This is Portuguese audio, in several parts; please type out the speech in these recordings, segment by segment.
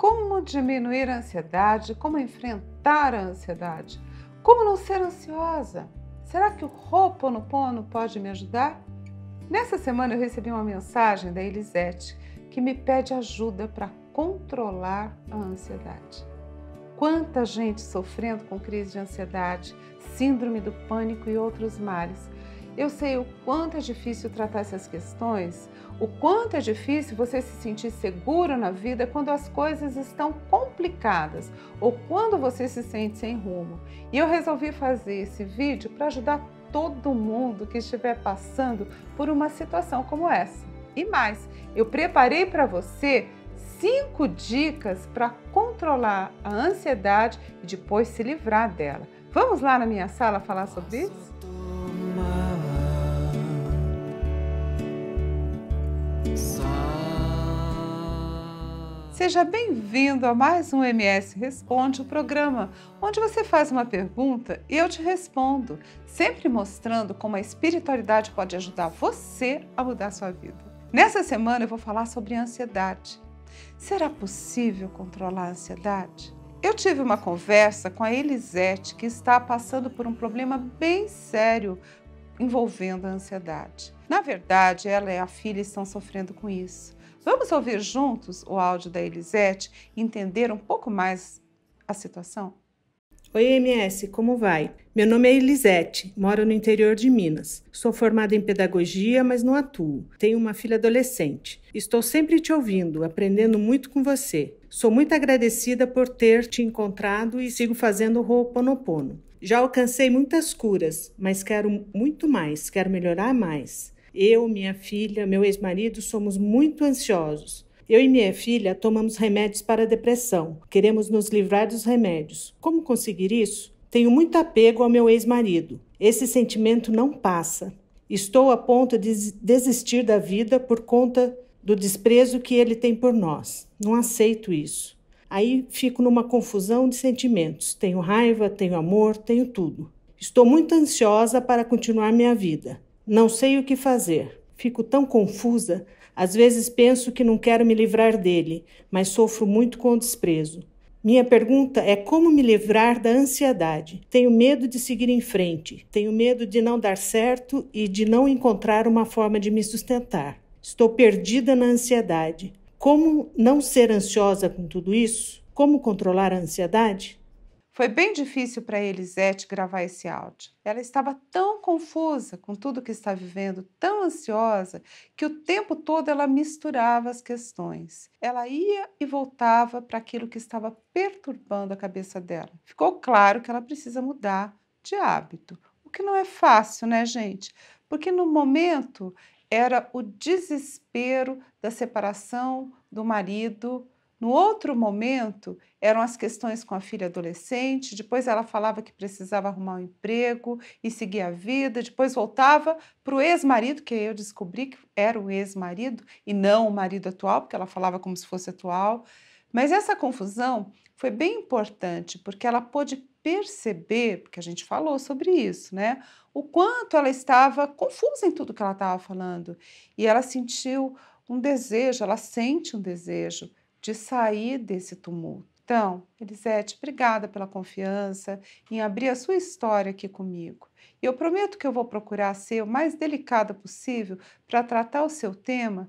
Como diminuir a ansiedade? Como enfrentar a ansiedade? Como não ser ansiosa? Será que o Ho'oponopono pode me ajudar? Nessa semana eu recebi uma mensagem da Elisete que me pede ajuda para controlar a ansiedade. Quanta gente sofrendo com crise de ansiedade, síndrome do pânico e outros males eu sei o quanto é difícil tratar essas questões, o quanto é difícil você se sentir seguro na vida quando as coisas estão complicadas ou quando você se sente sem rumo. E eu resolvi fazer esse vídeo para ajudar todo mundo que estiver passando por uma situação como essa. E mais, eu preparei para você cinco dicas para controlar a ansiedade e depois se livrar dela. Vamos lá na minha sala falar sobre isso? Seja bem-vindo a mais um MS Responde, o programa onde você faz uma pergunta e eu te respondo, sempre mostrando como a espiritualidade pode ajudar você a mudar sua vida. Nessa semana eu vou falar sobre ansiedade. Será possível controlar a ansiedade? Eu tive uma conversa com a Elisete, que está passando por um problema bem sério envolvendo a ansiedade. Na verdade, ela e a filha estão sofrendo com isso. Vamos ouvir juntos o áudio da Elisete e entender um pouco mais a situação? Oi, MS, como vai? Meu nome é Elisete, moro no interior de Minas. Sou formada em pedagogia, mas não atuo. Tenho uma filha adolescente. Estou sempre te ouvindo, aprendendo muito com você. Sou muito agradecida por ter te encontrado e sigo fazendo o Ho'oponopono. Já alcancei muitas curas, mas quero muito mais, quero melhorar mais. Eu, minha filha, meu ex-marido somos muito ansiosos. Eu e minha filha tomamos remédios para depressão. Queremos nos livrar dos remédios. Como conseguir isso? Tenho muito apego ao meu ex-marido. Esse sentimento não passa. Estou a ponto de desistir da vida por conta do desprezo que ele tem por nós. Não aceito isso. Aí fico numa confusão de sentimentos. Tenho raiva, tenho amor, tenho tudo. Estou muito ansiosa para continuar minha vida. Não sei o que fazer. Fico tão confusa. Às vezes penso que não quero me livrar dele, mas sofro muito com o desprezo. Minha pergunta é como me livrar da ansiedade. Tenho medo de seguir em frente, tenho medo de não dar certo e de não encontrar uma forma de me sustentar. Estou perdida na ansiedade. Como não ser ansiosa com tudo isso? Como controlar a ansiedade? Foi bem difícil para Elisete gravar esse áudio. Ela estava tão confusa com tudo que está vivendo, tão ansiosa, que o tempo todo ela misturava as questões. Ela ia e voltava para aquilo que estava perturbando a cabeça dela. Ficou claro que ela precisa mudar de hábito, o que não é fácil, né, gente? Porque no momento era o desespero da separação do marido no outro momento, eram as questões com a filha adolescente, depois ela falava que precisava arrumar um emprego e seguir a vida, depois voltava para o ex-marido, que eu descobri que era o ex-marido e não o marido atual, porque ela falava como se fosse atual. Mas essa confusão foi bem importante, porque ela pôde perceber, porque a gente falou sobre isso, né? O quanto ela estava confusa em tudo que ela estava falando. E ela sentiu um desejo, ela sente um desejo de sair desse tumulto. Então, Elisete, obrigada pela confiança em abrir a sua história aqui comigo. E eu prometo que eu vou procurar ser o mais delicada possível para tratar o seu tema,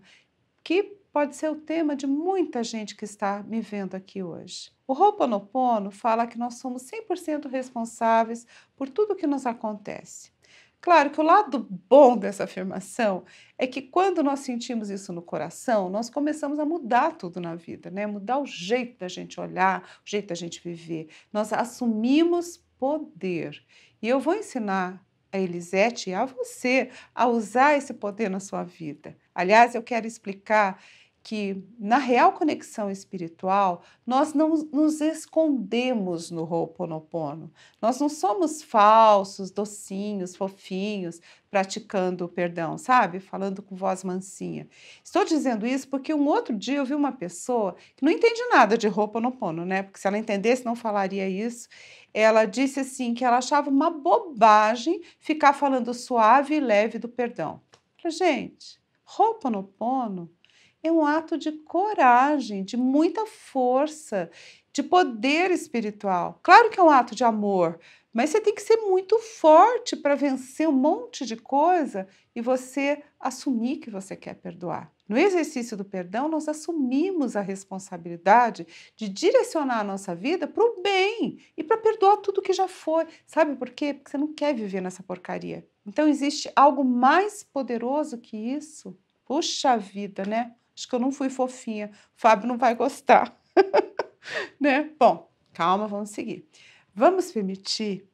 que pode ser o tema de muita gente que está me vendo aqui hoje. O Ho'oponopono fala que nós somos 100% responsáveis por tudo que nos acontece. Claro que o lado bom dessa afirmação é que quando nós sentimos isso no coração, nós começamos a mudar tudo na vida, né? Mudar o jeito da gente olhar, o jeito da gente viver. Nós assumimos poder. E eu vou ensinar a Elisete e a você a usar esse poder na sua vida. Aliás, eu quero explicar que na real conexão espiritual nós não nos escondemos no Ho'oponopono. Nós não somos falsos, docinhos, fofinhos, praticando o perdão, sabe? Falando com voz mansinha. Estou dizendo isso porque um outro dia eu vi uma pessoa que não entende nada de Ho'oponopono, né? Porque se ela entendesse não falaria isso. Ela disse assim que ela achava uma bobagem ficar falando suave e leve do perdão. gente, roupa gente, Ho'oponopono é um ato de coragem, de muita força, de poder espiritual. Claro que é um ato de amor, mas você tem que ser muito forte para vencer um monte de coisa e você assumir que você quer perdoar. No exercício do perdão, nós assumimos a responsabilidade de direcionar a nossa vida para o bem e para perdoar tudo que já foi. Sabe por quê? Porque você não quer viver nessa porcaria. Então, existe algo mais poderoso que isso? Puxa vida, né? Acho que eu não fui fofinha. O Fábio não vai gostar. né? Bom, calma, vamos seguir. Vamos permitir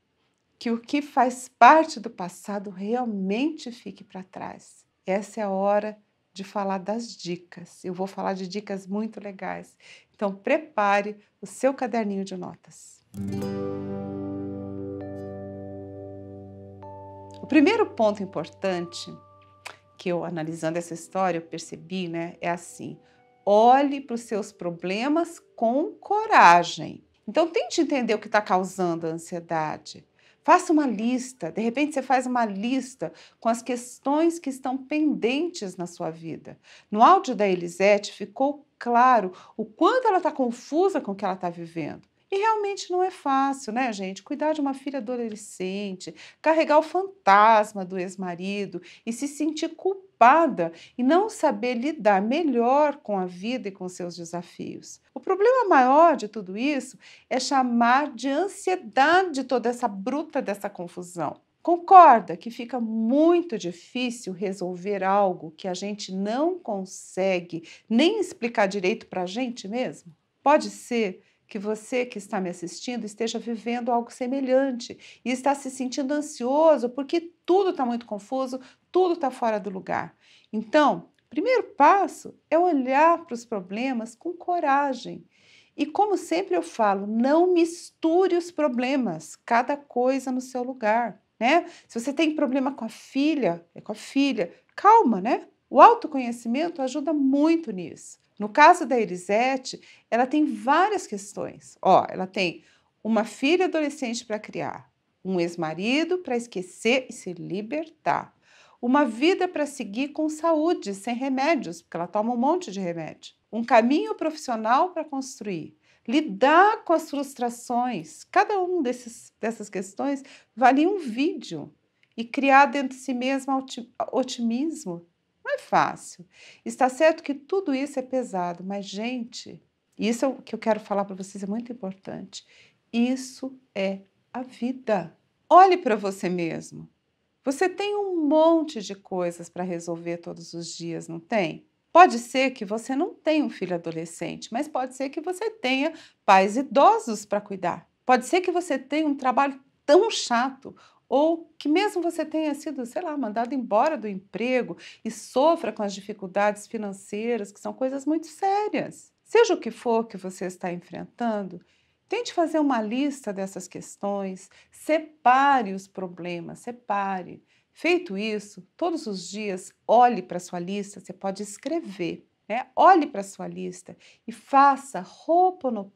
que o que faz parte do passado realmente fique para trás. Essa é a hora de falar das dicas. Eu vou falar de dicas muito legais. Então, prepare o seu caderninho de notas. O primeiro ponto importante que eu analisando essa história eu percebi, né, é assim: olhe para os seus problemas com coragem. Então tente entender o que está causando a ansiedade. Faça uma lista, de repente você faz uma lista com as questões que estão pendentes na sua vida. No áudio da Elisete ficou claro o quanto ela está confusa com o que ela está vivendo. E realmente não é fácil, né, gente? Cuidar de uma filha adolescente, carregar o fantasma do ex-marido e se sentir culpada e não saber lidar melhor com a vida e com seus desafios. O problema maior de tudo isso é chamar de ansiedade toda essa bruta dessa confusão. Concorda que fica muito difícil resolver algo que a gente não consegue nem explicar direito para a gente mesmo? Pode ser que você que está me assistindo esteja vivendo algo semelhante e está se sentindo ansioso porque tudo está muito confuso, tudo está fora do lugar. Então, primeiro passo é olhar para os problemas com coragem. E como sempre eu falo, não misture os problemas, cada coisa no seu lugar, né? Se você tem problema com a filha, é com a filha, calma, né? O autoconhecimento ajuda muito nisso. No caso da Elisete, ela tem várias questões. Ó, ela tem uma filha adolescente para criar, um ex-marido para esquecer e se libertar, uma vida para seguir com saúde, sem remédios, porque ela toma um monte de remédio, um caminho profissional para construir, lidar com as frustrações. Cada um desses, dessas questões vale um vídeo e criar dentro de si mesma otimismo não é fácil. Está certo que tudo isso é pesado, mas, gente, isso é o que eu quero falar para vocês, é muito importante. Isso é a vida. Olhe para você mesmo. Você tem um monte de coisas para resolver todos os dias, não tem? Pode ser que você não tenha um filho adolescente, mas pode ser que você tenha pais idosos para cuidar. Pode ser que você tenha um trabalho tão chato ou que mesmo você tenha sido, sei lá, mandado embora do emprego e sofra com as dificuldades financeiras, que são coisas muito sérias. Seja o que for que você está enfrentando, tente fazer uma lista dessas questões, separe os problemas, separe. Feito isso, todos os dias olhe para sua lista, você pode escrever, né? Olhe para sua lista e faça pono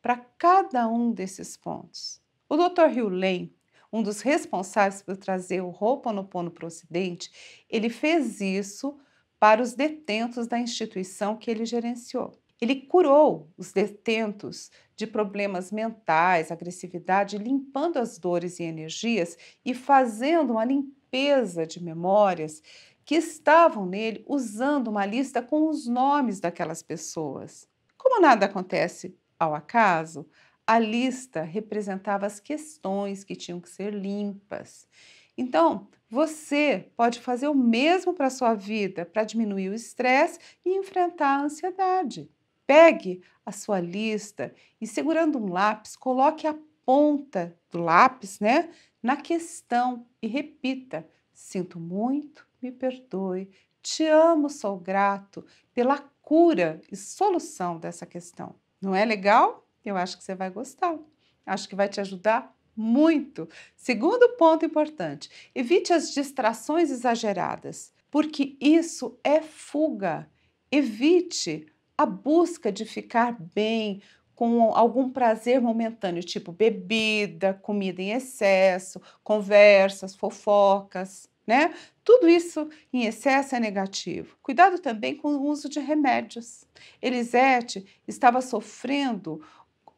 para cada um desses pontos. O Dr. Hugh Lane um dos responsáveis por trazer o Ho'oponopono para o Ocidente, ele fez isso para os detentos da instituição que ele gerenciou. Ele curou os detentos de problemas mentais, agressividade, limpando as dores e energias e fazendo uma limpeza de memórias que estavam nele, usando uma lista com os nomes daquelas pessoas. Como nada acontece ao acaso, a lista representava as questões que tinham que ser limpas. Então, você pode fazer o mesmo para a sua vida, para diminuir o estresse e enfrentar a ansiedade. Pegue a sua lista e, segurando um lápis, coloque a ponta do lápis né, na questão e repita: Sinto muito, me perdoe, te amo, sou grato pela cura e solução dessa questão. Não é legal? Eu acho que você vai gostar. Acho que vai te ajudar muito. Segundo ponto importante: evite as distrações exageradas, porque isso é fuga. Evite a busca de ficar bem com algum prazer momentâneo, tipo bebida, comida em excesso, conversas, fofocas, né? Tudo isso em excesso é negativo. Cuidado também com o uso de remédios. Elisete estava sofrendo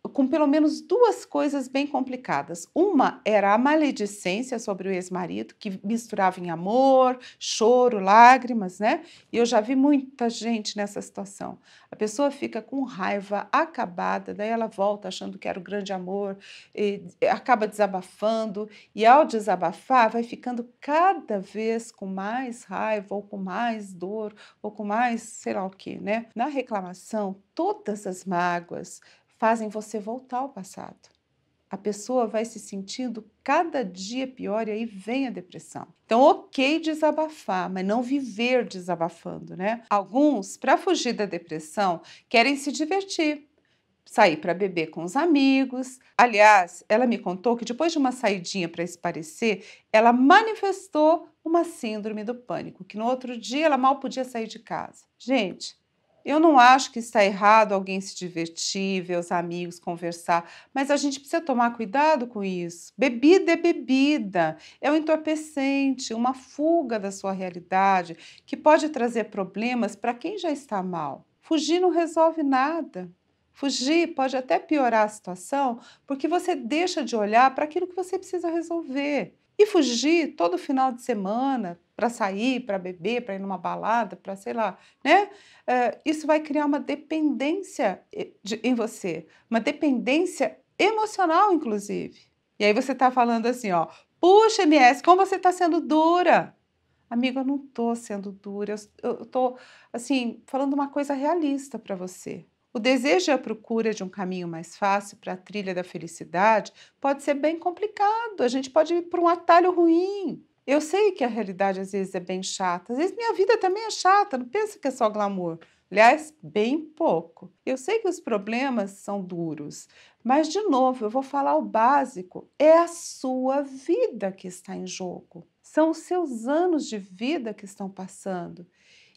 com pelo menos duas coisas bem complicadas. Uma era a maledicência sobre o ex-marido, que misturava em amor, choro, lágrimas, né? E eu já vi muita gente nessa situação. A pessoa fica com raiva acabada, daí ela volta achando que era o grande amor, acaba desabafando, e ao desabafar, vai ficando cada vez com mais raiva, ou com mais dor, ou com mais sei lá o quê, né? Na reclamação, todas as mágoas, fazem você voltar ao passado. A pessoa vai se sentindo cada dia pior e aí vem a depressão. Então, ok desabafar, mas não viver desabafando, né? Alguns, para fugir da depressão, querem se divertir, sair para beber com os amigos. Aliás, ela me contou que depois de uma saidinha para esparecer, ela manifestou uma síndrome do pânico, que no outro dia ela mal podia sair de casa. Gente, eu não acho que está errado alguém se divertir, ver os amigos, conversar, mas a gente precisa tomar cuidado com isso. Bebida é bebida, é um entorpecente, uma fuga da sua realidade que pode trazer problemas para quem já está mal. Fugir não resolve nada. Fugir pode até piorar a situação, porque você deixa de olhar para aquilo que você precisa resolver. E fugir todo final de semana para sair, para beber, para ir numa balada, para sei lá, né? Eh, isso vai criar uma dependência eh, em você, uma dependência emocional, inclusive. E aí você está falando assim, ó, puxa, MS, como você está sendo dura? Amiga, eu não estou sendo dura, eu estou, assim, falando uma coisa realista para você. O desejo e a procura de um caminho mais fácil para a trilha da felicidade pode ser bem complicado. A gente pode ir por um atalho ruim. Eu sei que a realidade às vezes é bem chata, às vezes minha vida também é chata, não pensa que é só glamour. Aliás, bem pouco. Eu sei que os problemas são duros, mas de novo, eu vou falar o básico: é a sua vida que está em jogo. São os seus anos de vida que estão passando.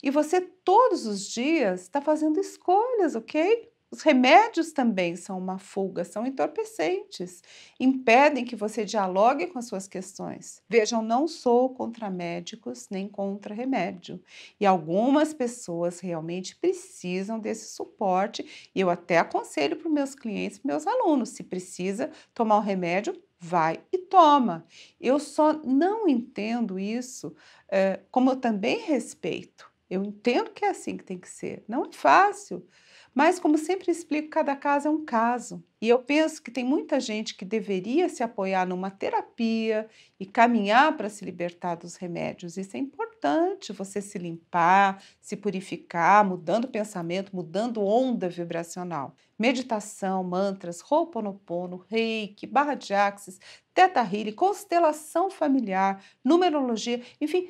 E você todos os dias está fazendo escolhas, ok? Os remédios também são uma fuga, são entorpecentes, impedem que você dialogue com as suas questões. Vejam, não sou contra médicos nem contra remédio. E algumas pessoas realmente precisam desse suporte, e eu até aconselho para os meus clientes, meus alunos, se precisa tomar um remédio, vai e toma. Eu só não entendo isso, eh, como eu também respeito eu entendo que é assim que tem que ser. Não é fácil. Mas, como sempre explico, cada caso é um caso. E eu penso que tem muita gente que deveria se apoiar numa terapia e caminhar para se libertar dos remédios. Isso é importante, você se limpar, se purificar, mudando pensamento, mudando onda vibracional. Meditação, mantras, roponopono, reiki, barra de axis, teta healing, constelação familiar, numerologia, enfim,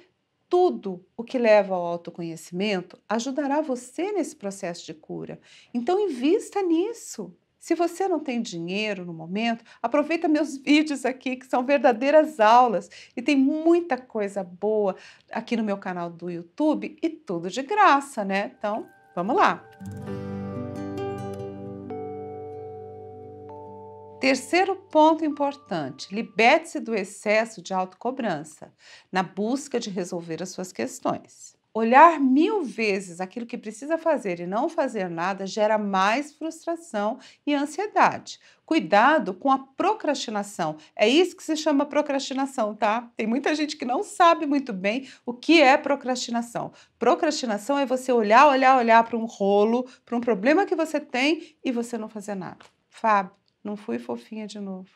tudo o que leva ao autoconhecimento ajudará você nesse processo de cura. Então invista nisso. Se você não tem dinheiro no momento, aproveita meus vídeos aqui que são verdadeiras aulas e tem muita coisa boa aqui no meu canal do YouTube e tudo de graça, né? Então, vamos lá. Música Terceiro ponto importante: liberte-se do excesso de autocobrança na busca de resolver as suas questões. Olhar mil vezes aquilo que precisa fazer e não fazer nada gera mais frustração e ansiedade. Cuidado com a procrastinação. É isso que se chama procrastinação, tá? Tem muita gente que não sabe muito bem o que é procrastinação. Procrastinação é você olhar, olhar, olhar para um rolo, para um problema que você tem e você não fazer nada. Fábio, não fui fofinha de novo.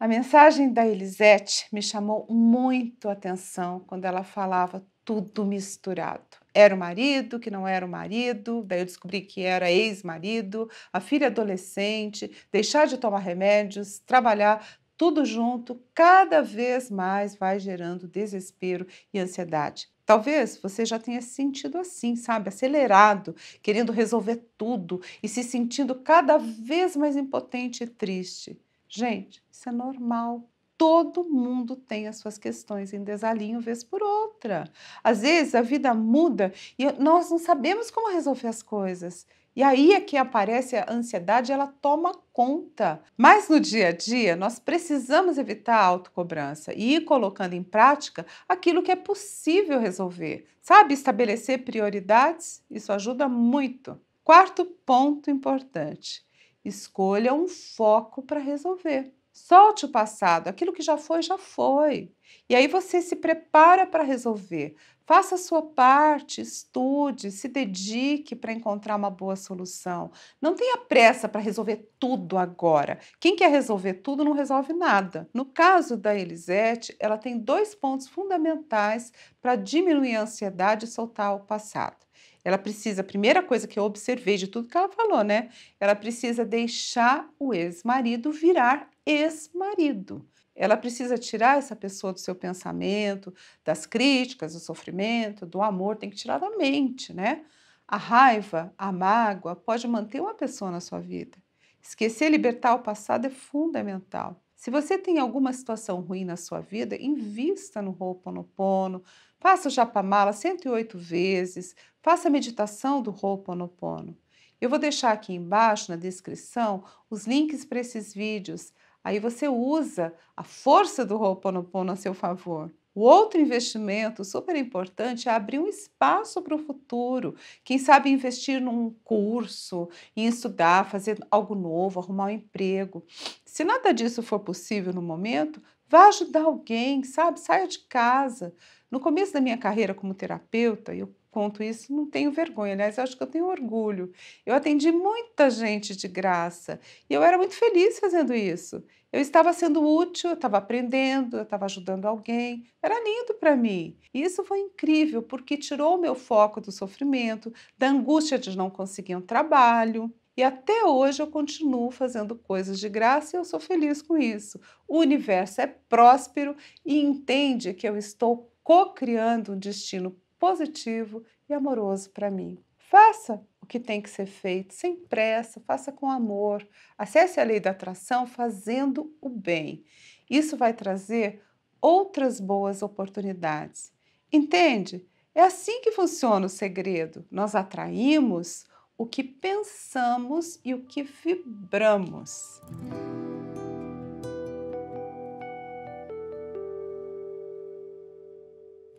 A mensagem da Elisete me chamou muito a atenção quando ela falava tudo misturado. Era o marido, que não era o marido, daí eu descobri que era ex-marido, a filha adolescente, deixar de tomar remédios, trabalhar, tudo junto, cada vez mais vai gerando desespero e ansiedade. Talvez você já tenha se sentido assim, sabe? Acelerado, querendo resolver tudo e se sentindo cada vez mais impotente e triste. Gente, isso é normal. Todo mundo tem as suas questões em desalinho, vez por outra. Às vezes a vida muda e nós não sabemos como resolver as coisas. E aí é que aparece a ansiedade, ela toma conta. Mas no dia a dia, nós precisamos evitar a autocobrança e ir colocando em prática aquilo que é possível resolver. Sabe, estabelecer prioridades? Isso ajuda muito. Quarto ponto importante: escolha um foco para resolver. Solte o passado, aquilo que já foi, já foi. E aí você se prepara para resolver. Faça a sua parte, estude, se dedique para encontrar uma boa solução. Não tenha pressa para resolver tudo agora. Quem quer resolver tudo não resolve nada. No caso da Elisete, ela tem dois pontos fundamentais para diminuir a ansiedade e soltar o passado. Ela precisa, a primeira coisa que eu observei de tudo que ela falou, né? Ela precisa deixar o ex-marido virar ex-marido. Ela precisa tirar essa pessoa do seu pensamento, das críticas, do sofrimento, do amor, tem que tirar da mente, né? A raiva, a mágoa pode manter uma pessoa na sua vida. Esquecer e libertar o passado é fundamental. Se você tem alguma situação ruim na sua vida, invista no Ho'oponopono, faça o japamala 108 vezes, faça a meditação do Ho'oponopono. Eu vou deixar aqui embaixo na descrição os links para esses vídeos, Aí você usa a força do Ho'oponopono a seu favor. O outro investimento super importante é abrir um espaço para o futuro. Quem sabe investir num curso, em estudar, fazer algo novo, arrumar um emprego. Se nada disso for possível no momento, vá ajudar alguém, sabe? Saia de casa. No começo da minha carreira como terapeuta, eu conto isso, não tenho vergonha, aliás, acho que eu tenho orgulho. Eu atendi muita gente de graça e eu era muito feliz fazendo isso. Eu estava sendo útil, eu estava aprendendo, eu estava ajudando alguém, era lindo para mim. E isso foi incrível, porque tirou o meu foco do sofrimento, da angústia de não conseguir um trabalho. E até hoje eu continuo fazendo coisas de graça e eu sou feliz com isso. O universo é próspero e entende que eu estou co-criando um destino positivo e amoroso para mim. Faça o que tem que ser feito, sem pressa, faça com amor. Acesse a lei da atração fazendo o bem. Isso vai trazer outras boas oportunidades. Entende? É assim que funciona o segredo. Nós atraímos o que pensamos e o que vibramos.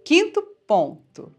Quinto Ponto.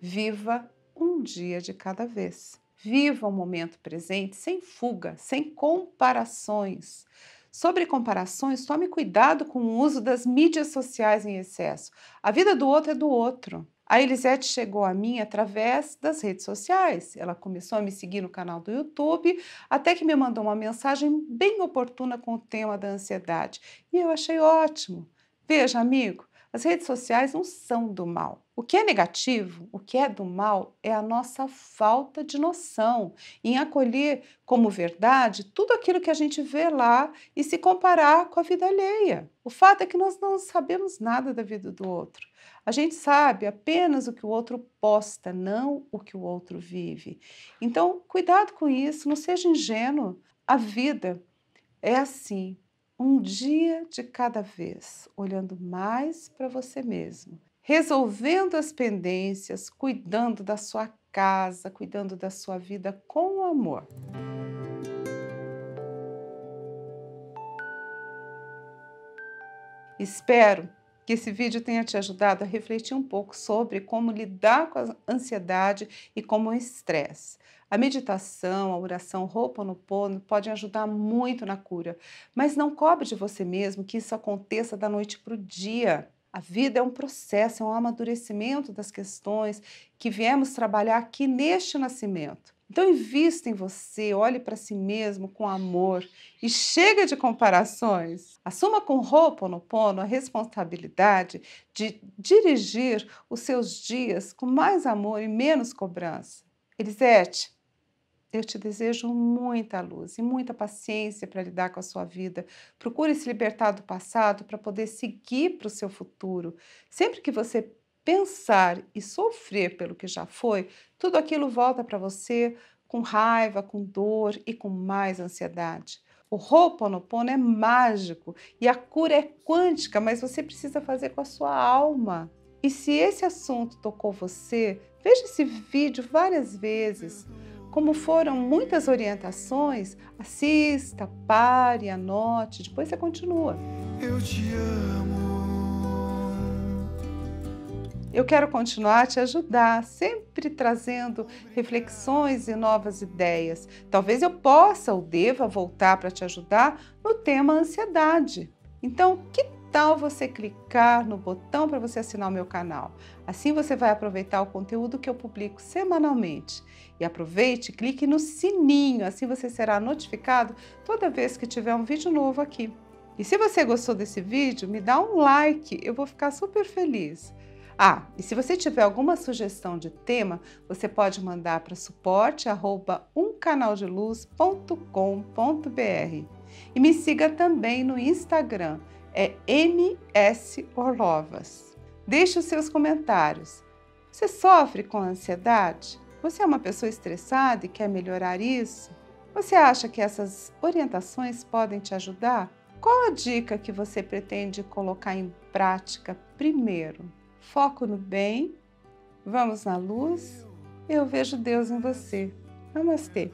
Viva um dia de cada vez. Viva o momento presente sem fuga, sem comparações. Sobre comparações, tome cuidado com o uso das mídias sociais em excesso. A vida do outro é do outro. A Elisete chegou a mim através das redes sociais. Ela começou a me seguir no canal do YouTube, até que me mandou uma mensagem bem oportuna com o tema da ansiedade. E eu achei ótimo. Veja, amigo, as redes sociais não são do mal. O que é negativo, o que é do mal, é a nossa falta de noção em acolher como verdade tudo aquilo que a gente vê lá e se comparar com a vida alheia. O fato é que nós não sabemos nada da vida do outro. A gente sabe apenas o que o outro posta, não o que o outro vive. Então, cuidado com isso, não seja ingênuo. A vida é assim, um dia de cada vez, olhando mais para você mesmo, resolvendo as pendências, cuidando da sua casa, cuidando da sua vida com amor. Espero que esse vídeo tenha te ajudado a refletir um pouco sobre como lidar com a ansiedade e como o estresse. A meditação, a oração Ho'oponopono pode ajudar muito na cura, mas não cobre de você mesmo que isso aconteça da noite para o dia. A vida é um processo, é um amadurecimento das questões que viemos trabalhar aqui neste nascimento. Então, invista em você, olhe para si mesmo com amor e chega de comparações. Assuma com Ho'oponopono a responsabilidade de dirigir os seus dias com mais amor e menos cobrança. Elisete, eu te desejo muita luz e muita paciência para lidar com a sua vida. Procure se libertar do passado para poder seguir para o seu futuro. Sempre que você pensar e sofrer pelo que já foi, tudo aquilo volta para você com raiva, com dor e com mais ansiedade. O Ho'oponopono é mágico e a cura é quântica, mas você precisa fazer com a sua alma. E se esse assunto tocou você, veja esse vídeo várias vezes. Como foram muitas orientações, assista, pare, anote, depois você continua. Eu te amo. Eu quero continuar a te ajudar, sempre trazendo reflexões e novas ideias. Talvez eu possa ou deva voltar para te ajudar no tema ansiedade. Então, que tal você clicar no botão para você assinar o meu canal? Assim você vai aproveitar o conteúdo que eu publico semanalmente. E aproveite, clique no sininho, assim você será notificado toda vez que tiver um vídeo novo aqui. E se você gostou desse vídeo, me dá um like, eu vou ficar super feliz. Ah, e se você tiver alguma sugestão de tema, você pode mandar para suporte@umcanaldeluz.com.br. E me siga também no Instagram, é msorlovas. Deixe os seus comentários. Você sofre com ansiedade? Você é uma pessoa estressada e quer melhorar isso? Você acha que essas orientações podem te ajudar? Qual a dica que você pretende colocar em prática primeiro? foco no bem, vamos na luz, eu vejo Deus em você. Namastê!